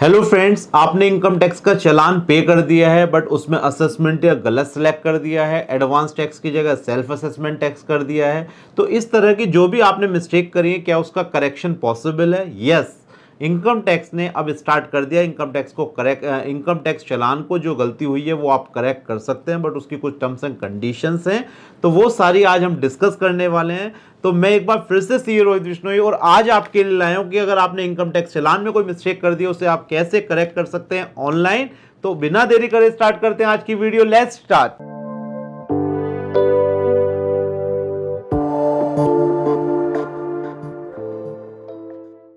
Hello friends आपने income tax का चलान पे कर दिया है बट उसमें असेसमेंट या गलत सेलेक्ट कर दिया है एडवांस टैक्स की जगह सेल्फ असेसमेंट टैक्स कर दिया है तो इस तरह की जो भी आपने मिस्टेक करी है क्या उसका करेक्शन पॉसिबल है यस yes. इनकम टैक्स ने अब स्टार्ट कर दिया इनकम टैक्स को करेक्ट इनकम टैक्स चलान को जो गलती हुई है वो आप करेक्ट कर सकते हैं बट उसकी कुछ टर्म्स एंड कंडीशंस हैं तो वो सारी आज हम डिस्कस करने वाले हैं तो मैं एक बार फिर से सी e रोहित विष्णोई और आज आपके लिए लाया हूँ कि अगर आपने इनकम टैक्स चलान में कोई मिस्टेक कर दिया उसे आप कैसे करेक्ट कर सकते हैं ऑनलाइन तो बिना देरी करे स्टार्ट करते हैं आज की वीडियो लेट्स स्टार्ट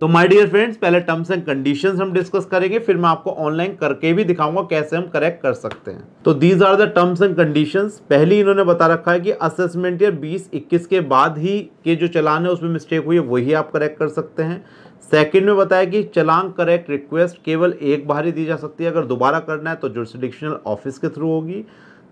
तो माय डियर फ्रेंड्स पहले टर्म्स एंड कंडीशंस हम डिस्कस करेंगे फिर मैं आपको ऑनलाइन करके भी दिखाऊंगा कैसे हम करेक्ट कर सकते हैं तो these are the terms and conditions पहली इन्होंने बता रखा है कि असेसमेंट ईयर 2021 के बाद ही के जो चलान है उसमें मिस्टेक हुई है वही आप करेक्ट कर सकते हैं सेकेंड में बताया कि चलान करेक्ट रिक्वेस्ट केवल एक बार ही दी जा सकती है अगर दोबारा करना है तो जुडिशल ऑफिस के थ्रू होगी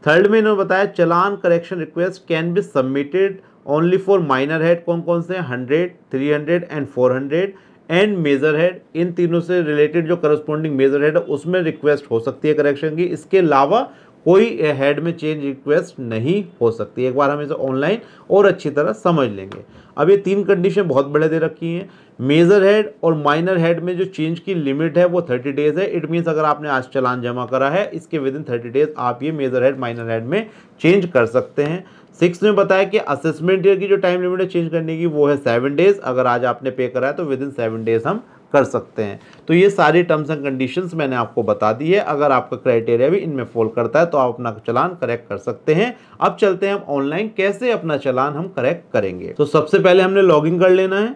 थर्ड में इन्होंने बताया चलान correction request can be submitted only for minor head कौन कौन से hundred three hundred and four hundred and major head इन तीनों से रिलेटेड जो करस्पॉन्डिंग मेजर हेड है उसमें रिक्वेस्ट हो सकती है करेक्शन की इसके अलावा कोई हेड में चेंज रिक्वेस्ट नहीं हो सकती एक बार हम इसे ऑनलाइन और अच्छी तरह समझ लेंगे अब ये तीन कंडीशन बहुत बड़े दे रखी हैं मेजर हेड और माइनर हेड में जो चेंज की लिमिट है वो थर्टी डेज है इट मीन्स अगर आपने आज चलान जमा करा है इसके विद इन थर्टी डेज आप ये मेजर हेड माइनर हेड में चेंज कर सकते हैं सिक्स में बताया कि असेसमेंट ईयर की जो टाइम लिमिट है चेंज करने की वो है सेवन डेज अगर आज आपने पे करा है तो विद इन सेवन डेज हम कर सकते हैं तो ये सारी टर्म्स एंड कंडीशंस मैंने आपको बता दी है अगर आपका क्राइटेरिया भी इनमें फॉल करता है तो आप अपना चलान करेक्ट कर सकते हैं अब चलते हैं हम ऑनलाइन कैसे अपना चलान हम करेक्ट करेंगे तो सबसे पहले हमने लॉगिन कर लेना है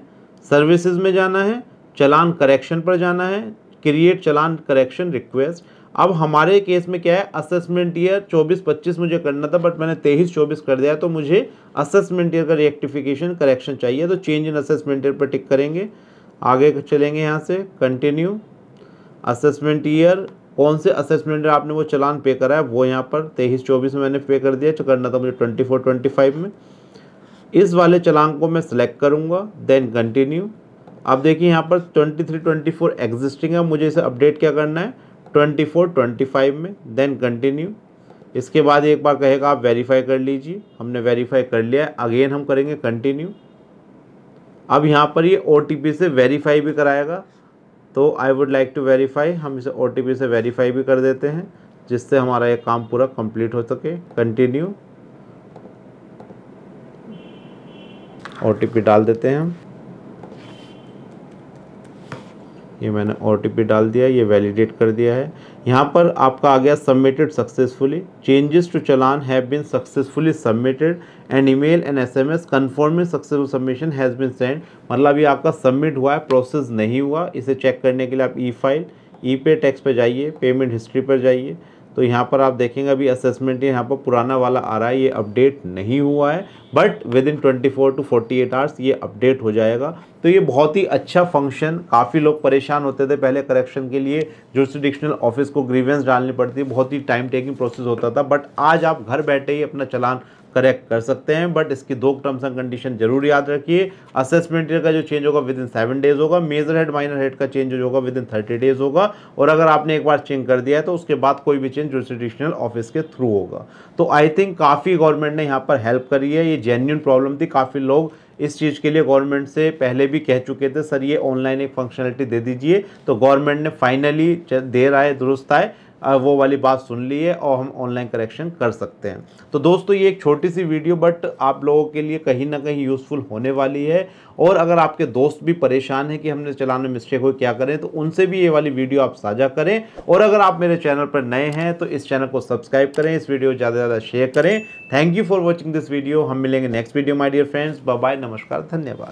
सर्विसेज में जाना है चलान करेक्शन पर जाना है क्रिएट चलान करेक्शन रिक्वेस्ट अब हमारे केस में क्या है असेसमेंट ईयर 24-25 मुझे करना था बट मैंने 23-24 कर दिया तो मुझे असेसमेंट ईयर का रिएक्टिफिकेशन करेक्शन चाहिए तो चेंज इन असेसमेंट ईयर पर टिक करेंगे आगे चलेंगे यहाँ से कंटिन्यू असेसमेंट ईयर कौन से असेसमेंट आपने वो चलान पे करा है वो यहाँ पर तेईस चौबीस में मैंने पे कर दिया करना था मुझे ट्वेंटी फोर ट्वेंटी फाइव में इस वाले चलान को मैं सिलेक्ट करूँगा देन कंटिन्यू आप देखिए यहाँ पर twenty three twenty four existing है मुझे इसे अपडेट क्या करना है ट्वेंटी फोर ट्वेंटी फाइव में देन कंटिन्यू इसके बाद एक बार कहेगा आप वेरीफाई कर लीजिए हमने वेरीफाई कर लिया है अगेन हम करेंगे कंटिन्यू अब यहाँ पर ये ओ से वेरीफाई भी कराएगा तो I would like to verify हम इसे ओ से वेरीफाई भी कर देते हैं जिससे हमारा ये काम पूरा कंप्लीट हो सके कंटिन्यू ओ डाल देते हैं हम ये मैंने ओ डाल दिया ये वैलिडेट कर दिया है यहाँ पर आपका आ गया submitted successfully changes to challan have been successfully submitted and email and SMS confirming successful submission has been send मतलब ये आपका सबमिट हुआ है प्रोसेस नहीं हुआ इसे चेक करने के लिए आप ई फाइल ई पे टैक्स पर जाइए पेमेंट हिस्ट्री पर जाइए तो यहाँ पर आप देखेंगे अभी असेसमेंट यहाँ पर पुराना वाला आ रहा है ये अपडेट नहीं हुआ है but within twenty four to forty eight hours ये अपडेट हो जाएगा तो ये बहुत ही अच्छा फंक्शन काफ़ी लोग परेशान होते थे पहले करेक्शन के लिए जुडिशनल ऑफिस को ग्रीवेंस डालनी पड़ती बहुत ही टाइम टेकिंग प्रोसेस होता था बट आज आप घर बैठे ही अपना चलान करेक्ट कर सकते हैं बट इसकी दो टर्म्स एंड कंडीशन जरूर याद रखिए असेसमेंट का जो चेंज होगा विद इन सेवन डेज होगा मेजर हेड माइनर हेड का चेंज होगा विद इन थर्टी डेज होगा और अगर आपने एक बार चेंज कर दिया है तो उसके बाद कोई भी चेंज जुडिशनल ऑफिस के थ्रू होगा तो आई थिंक काफ़ी गवर्नमेंट ने यहाँ पर हेल्प करी है ये जेन्यून प्रॉब्लम थी काफ़ी लोग इस चीज़ के लिए गवर्नमेंट से पहले भी कह चुके थे सर ये ऑनलाइन एक फंक्शनलिटी दे दीजिए तो गवर्नमेंट ने फाइनली देर आए दुरुस्त आए वो वाली बात सुन ली है और हम ऑनलाइन करेक्शन कर सकते हैं तो दोस्तों ये एक छोटी सी वीडियो बट आप लोगों के लिए कहीं ना कहीं यूज़फुल होने वाली है और अगर आपके दोस्त भी परेशान हैं कि हमने चलान में मिस्टेक हुई क्या करें तो उनसे भी ये वाली वीडियो आप साझा करें और अगर आप मेरे चैनल पर नए हैं तो इस चैनल को सब्सक्राइब करें इस वीडियो को ज़्यादा से ज़्यादा शेयर करें thank you for watching this video हम मिलेंगे next video my dear friends bye नमस्कार धन्यवाद